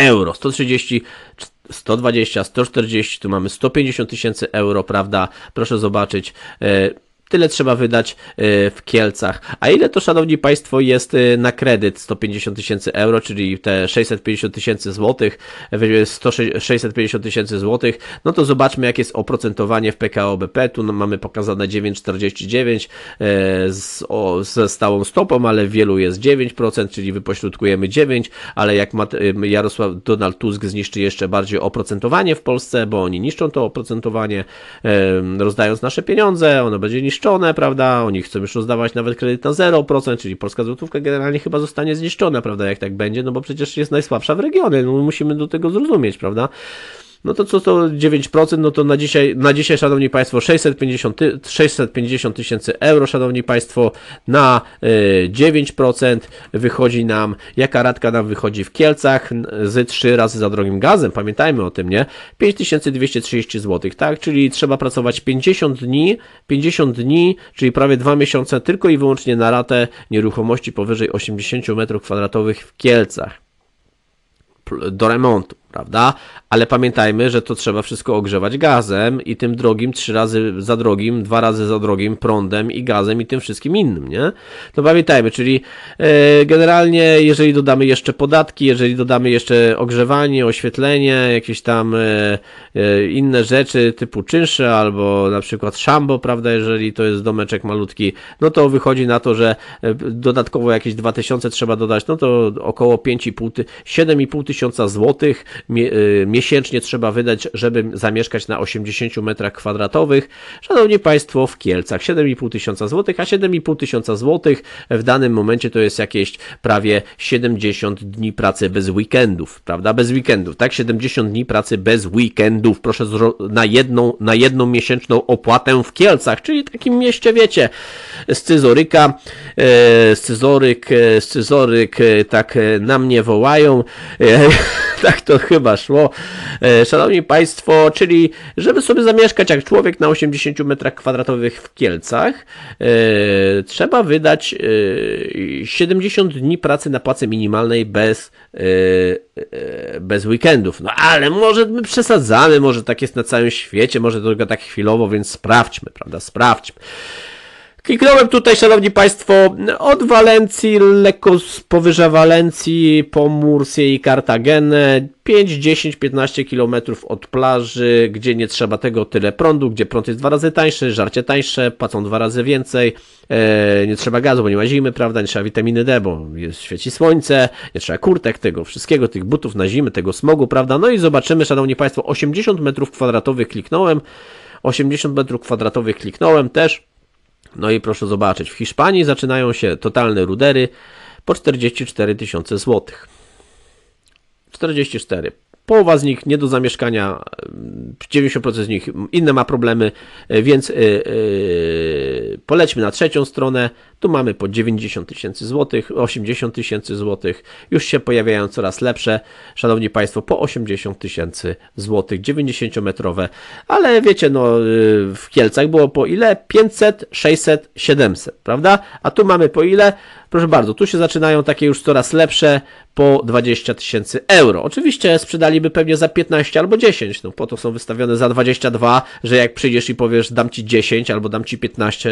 euro. 130, 120, 140, tu mamy 150 tysięcy euro, prawda? Proszę zobaczyć. Yy, tyle trzeba wydać e, w Kielcach. A ile to, szanowni państwo, jest e, na kredyt 150 tysięcy euro, czyli te 650 tysięcy złotych, 650 e, tysięcy złotych, no to zobaczmy, jakie jest oprocentowanie w PKO BP. Tu no, mamy pokazane 9,49 z, ze stałą stopą, ale wielu jest 9%, czyli wypośrodkujemy 9, ale jak Jarosław Donald Tusk zniszczy jeszcze bardziej oprocentowanie w Polsce, bo oni niszczą to oprocentowanie, rozdając nasze pieniądze, ono będzie niszczone zniszczone, prawda? Oni chcą już rozdawać nawet kredyt na 0%, czyli polska złotówka generalnie chyba zostanie zniszczona, prawda? Jak tak będzie, no bo przecież jest najsłabsza w regionie, no musimy do tego zrozumieć, prawda? no to co to 9%, no to na dzisiaj, na dzisiaj szanowni Państwo, 650, 650 tysięcy euro, szanowni Państwo, na 9% e, wychodzi nam, jaka radka nam wychodzi w Kielcach z 3 razy za drogim gazem, pamiętajmy o tym, nie? 5230 zł, tak? Czyli trzeba pracować 50 dni, 50 dni, czyli prawie 2 miesiące tylko i wyłącznie na ratę nieruchomości powyżej 80 m2 w Kielcach do remontu prawda? Ale pamiętajmy, że to trzeba wszystko ogrzewać gazem i tym drogim, trzy razy za drogim, dwa razy za drogim, prądem i gazem i tym wszystkim innym, nie? To pamiętajmy, czyli e, generalnie, jeżeli dodamy jeszcze podatki, jeżeli dodamy jeszcze ogrzewanie, oświetlenie, jakieś tam e, e, inne rzeczy typu czynsze albo na przykład szambo, prawda? Jeżeli to jest domeczek malutki, no to wychodzi na to, że dodatkowo jakieś 2000 trzeba dodać, no to około 5,5, 7,5 tysiąca złotych Y, miesięcznie trzeba wydać, żeby zamieszkać na 80 metrach kwadratowych. Szanowni Państwo, w Kielcach 7,5 tysiąca złotych, a 7,5 tysiąca złotych w danym momencie to jest jakieś prawie 70 dni pracy bez weekendów, prawda? Bez weekendów, tak? 70 dni pracy bez weekendów, proszę, na jedną, na jedną miesięczną opłatę w Kielcach, czyli takim mieście, wiecie, scyzoryka, e, scyzoryk, e, scyzoryk, e, tak na mnie wołają. tak to chyba szło. E, szanowni Państwo, czyli żeby sobie zamieszkać jak człowiek na 80 metrach kwadratowych w Kielcach, e, trzeba wydać 70 e, dni pracy na płacy minimalnej bez, bez weekendów. No ale może my przesadzamy, może tak jest na całym świecie, może to tylko tak chwilowo, więc sprawdźmy, prawda? Sprawdźmy. Kliknąłem tutaj, szanowni państwo, od Walencji, lekko z powyżej Walencji, po Mursję i Kartagenę, 5, 10, 15 km od plaży, gdzie nie trzeba tego tyle prądu, gdzie prąd jest dwa razy tańszy, żarcie tańsze, płacą dwa razy więcej, e, nie trzeba gazu, bo nie ma zimy, prawda, nie trzeba witaminy D, bo jest, świeci słońce, nie trzeba kurtek, tego wszystkiego, tych butów na zimy, tego smogu, prawda, no i zobaczymy, szanowni państwo, 80 metrów kwadratowych kliknąłem, 80 metrów kwadratowych kliknąłem też, no i proszę zobaczyć, w Hiszpanii zaczynają się totalne rudery po 44 tysiące złotych. 44. Połowa z nich nie do zamieszkania, 90% z nich inne ma problemy, e, więc yy, polećmy na trzecią stronę. Tu mamy po 90 tysięcy złotych, 80 tysięcy złotych, już się pojawiają coraz lepsze, szanowni Państwo, po 80 tysięcy złotych, 90-metrowe, ale wiecie, no w Kielcach było po ile? 500, 600, 700, prawda? A tu mamy po ile? Proszę bardzo, tu się zaczynają takie już coraz lepsze po 20 tysięcy euro. Oczywiście sprzedaliby pewnie za 15 albo 10, no po to są wystawione za 22, że jak przyjdziesz i powiesz dam ci 10 albo dam ci 15,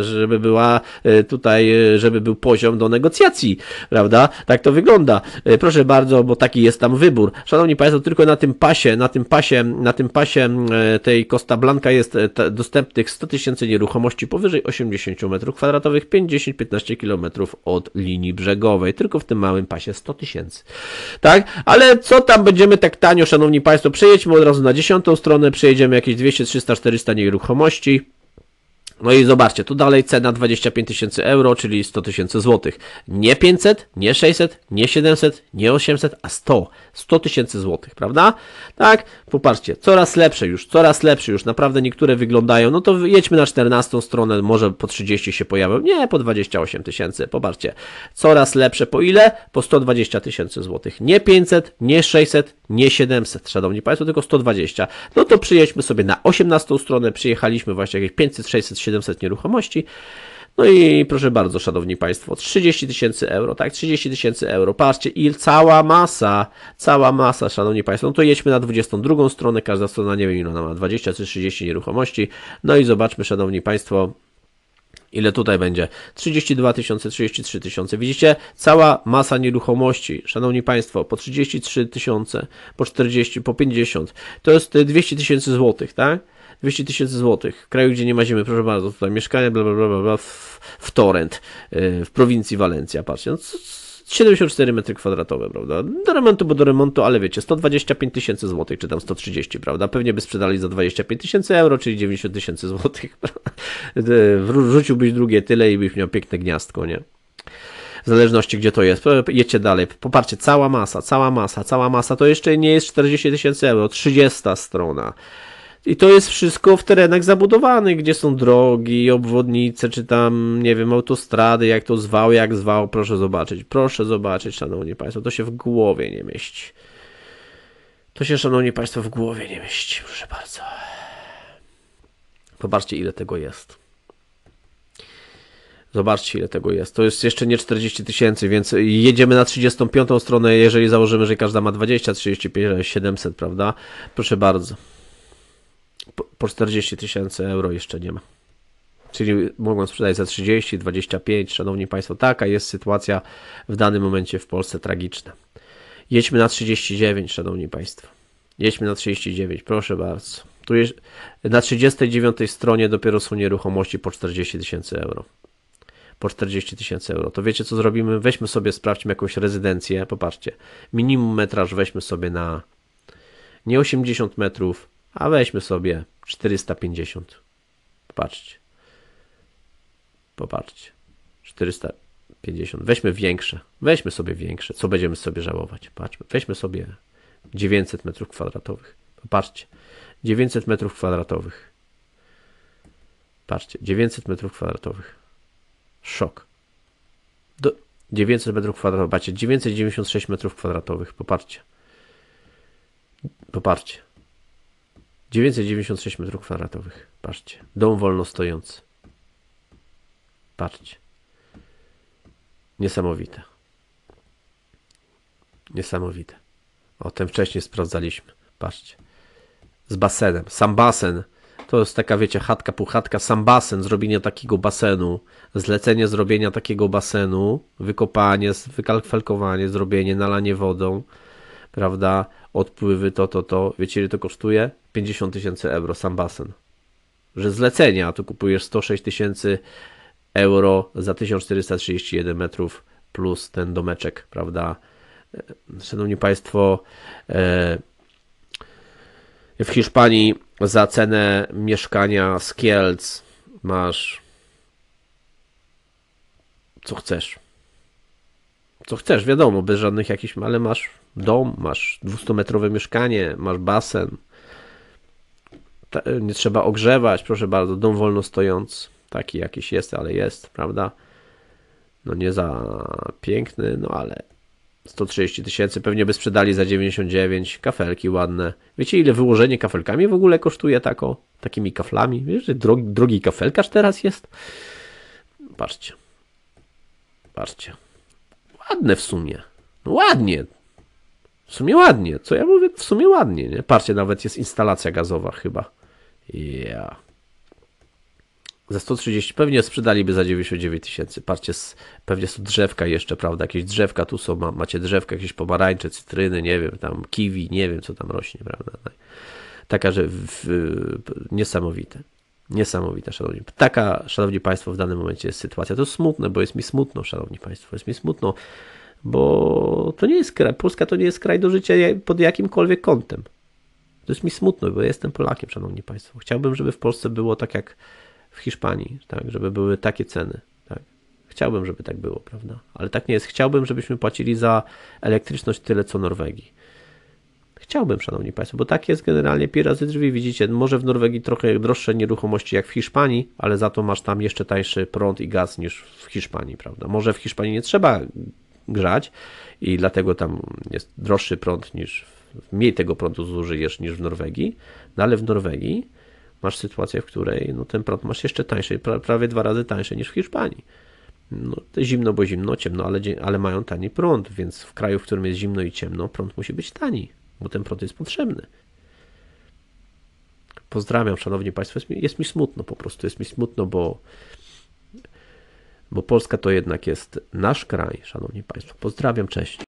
żeby była e, tutaj, e, żeby był poziom do negocjacji, prawda? Tak to wygląda. E, proszę bardzo, bo taki jest tam wybór. Szanowni Państwo, tylko na tym pasie, na tym pasie, na tym pasie tej Costa Blanca jest dostępnych 100 tysięcy nieruchomości powyżej 80 m2, 50 15 km od linii brzegowej, tylko w tym małym pasie 100 tysięcy. Tak? Ale co tam będziemy tak tanio, szanowni państwo? Przejedźmy od razu na dziesiątą stronę, przejedziemy jakieś 200, 300, 400 nieruchomości. No i zobaczcie, tu dalej cena 25 tysięcy euro, czyli 100 tysięcy złotych. Nie 500, nie 600, nie 700, nie 800, a 100. 100 tysięcy złotych, prawda? Tak, popatrzcie, coraz lepsze już, coraz lepsze już, naprawdę niektóre wyglądają, no to jedźmy na 14 stronę, może po 30 się pojawią, nie, po 28 tysięcy, popatrzcie. Coraz lepsze, po ile? Po 120 tysięcy złotych. Nie 500, nie 600, nie 700, szanowni państwo, tylko 120. No to przyjedźmy sobie na 18 stronę, przyjechaliśmy właśnie jakieś 500, 600, 700 nieruchomości. No i proszę bardzo, szanowni państwo, 30 tysięcy euro, tak, 30 tysięcy euro, patrzcie, i cała masa, cała masa, szanowni państwo, no to jedźmy na 22 stronę, każda strona, nie wiem ile ona ma, 20 czy 30 nieruchomości, no i zobaczmy, szanowni państwo, ile tutaj będzie? 32 tysiące, 33 tysiące. Widzicie? Cała masa nieruchomości, szanowni państwo, po 33 tysiące, po 40, po 50, to jest 200 y, tysięcy złotych, tak? 200 tysięcy złotych. W kraju, gdzie nie ma ziemi, proszę bardzo, tutaj mieszkanie bla, bla, bla, bla, w, w Torrent, e, w prowincji Walencja, patrzcie, no, 74 metry kwadratowe, prawda? Do remontu, bo do remontu, ale wiecie, 125 tysięcy złotych, czy tam 130, prawda? Pewnie by sprzedali za 25 tysięcy euro, czyli 90 tysięcy złotych. E, Rzuciłbyś drugie tyle i byś miał piękne gniazdko, nie? w zależności gdzie to jest. Jedźcie dalej. Poparcie, cała masa, cała masa, cała masa. To jeszcze nie jest 40 tysięcy euro, 30 strona. I to jest wszystko w terenach zabudowanych, gdzie są drogi, obwodnice, czy tam, nie wiem, autostrady, jak to zwał, jak zwał, proszę zobaczyć, proszę zobaczyć, szanowni państwo, to się w głowie nie mieści. To się, szanowni państwo, w głowie nie mieści, proszę bardzo. Zobaczcie, ile tego jest. Zobaczcie, ile tego jest. To jest jeszcze nie 40 tysięcy, więc jedziemy na 35 stronę, jeżeli założymy, że każda ma 20, 35, 700, prawda? Proszę bardzo po 40 tysięcy euro jeszcze nie ma. Czyli mogą sprzedać za 30, 25. Szanowni Państwo, taka jest sytuacja w danym momencie w Polsce tragiczna. Jedźmy na 39, Szanowni Państwo. Jedźmy na 39, proszę bardzo. Tu jest, na 39 stronie dopiero są nieruchomości po 40 tysięcy euro. Po 40 tysięcy euro. To wiecie co zrobimy? Weźmy sobie, sprawdźmy jakąś rezydencję. Popatrzcie. Minimum metraż weźmy sobie na nie 80 metrów, a weźmy sobie 450. Popatrzcie. Popatrzcie. 450. Weźmy większe. Weźmy sobie większe. Co będziemy sobie żałować? Patrzmy. Weźmy sobie 900 metrów kwadratowych. Popatrzcie. 900 metrów kwadratowych. Patrzcie. 900 metrów kwadratowych. Szok. Do 900 metrów kwadratowych. Patrzcie. 996 metrów kwadratowych. Popatrzcie. Popatrzcie. 996 m2. Patrzcie. Dom wolno stojący. Patrzcie. Niesamowite. Niesamowite. O tym wcześniej sprawdzaliśmy. Patrzcie. Z basenem. Sam basen. To jest taka, wiecie, chatka, puchatka. Sam basen. Zrobienie takiego basenu. Zlecenie zrobienia takiego basenu. Wykopanie, wykalfelkowanie, zrobienie, nalanie wodą. Prawda? Odpływy, to, to, to. Wiecie, ile to kosztuje? 50 tysięcy euro sam basen. Że zlecenia, a tu kupujesz 106 tysięcy euro za 1431 metrów plus ten domeczek, prawda? E, szanowni Państwo, e, w Hiszpanii za cenę mieszkania z Kielc masz co chcesz. Co chcesz, wiadomo, bez żadnych jakichś, ale masz dom, masz 200-metrowe mieszkanie, masz basen, nie trzeba ogrzewać, proszę bardzo, dom wolno stojąc, taki jakiś jest, ale jest, prawda? No nie za piękny, no ale 130 tysięcy, pewnie by sprzedali za 99, kafelki ładne. Wiecie ile wyłożenie kafelkami w ogóle kosztuje tako, takimi kaflami? Wiesz, drogi, drogi kafelkarz teraz jest? Patrzcie, patrzcie, ładne w sumie, no ładnie, w sumie ładnie, co ja mówię, w sumie ładnie, nie? Patrzcie, nawet jest instalacja gazowa chyba. Yeah. Za 130 pewnie sprzedaliby za 99 tysięcy. Patrzcie, pewnie są drzewka jeszcze, prawda? Jakieś drzewka tu są, ma, macie drzewka, jakieś pomarańcze, cytryny, nie wiem, tam kiwi, nie wiem co tam rośnie, prawda? Taka, że w, w, niesamowite. Niesamowite, szanowni. Taka, szanowni państwo, w danym momencie jest sytuacja. To smutne, bo jest mi smutno, szanowni państwo, jest mi smutno, bo to nie jest kraj, Polska to nie jest kraj do życia pod jakimkolwiek kątem. To jest mi smutno, bo jestem Polakiem, szanowni państwo. Chciałbym, żeby w Polsce było tak jak w Hiszpanii, tak, żeby były takie ceny. Tak. Chciałbym, żeby tak było, prawda? Ale tak nie jest. Chciałbym, żebyśmy płacili za elektryczność tyle, co Norwegii. Chciałbym, szanowni państwo, bo tak jest generalnie Pierwszy razy drzwi, widzicie, może w Norwegii trochę droższe nieruchomości jak w Hiszpanii, ale za to masz tam jeszcze tańszy prąd i gaz niż w Hiszpanii, prawda? Może w Hiszpanii nie trzeba grzać i dlatego tam jest droższy prąd niż w mniej tego prądu zużyjesz niż w Norwegii, no ale w Norwegii masz sytuację, w której no, ten prąd masz jeszcze tańszy, prawie dwa razy tańszy niż w Hiszpanii. No, zimno, bo zimno, ciemno, ale, ale mają tani prąd, więc w kraju, w którym jest zimno i ciemno, prąd musi być tani, bo ten prąd jest potrzebny. Pozdrawiam, szanowni państwo, jest mi, jest mi smutno po prostu, jest mi smutno, bo bo Polska to jednak jest nasz kraj, szanowni państwo. Pozdrawiam, cześć.